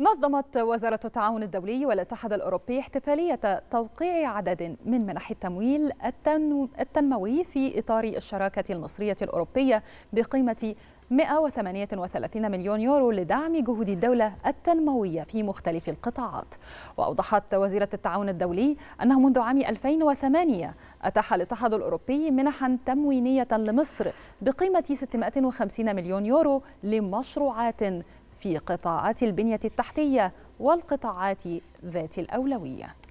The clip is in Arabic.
نظمت وزارة التعاون الدولي والاتحاد الأوروبي احتفالية توقيع عدد من منح التمويل التنموي في إطار الشراكة المصرية الأوروبية بقيمة 138 مليون يورو لدعم جهود الدولة التنموية في مختلف القطاعات وأوضحت وزيرة التعاون الدولي أنه منذ عام 2008 أتاح الاتحاد الأوروبي منحا تموينية لمصر بقيمة 650 مليون يورو لمشروعات في قطاعات البنية التحتية والقطاعات ذات الأولوية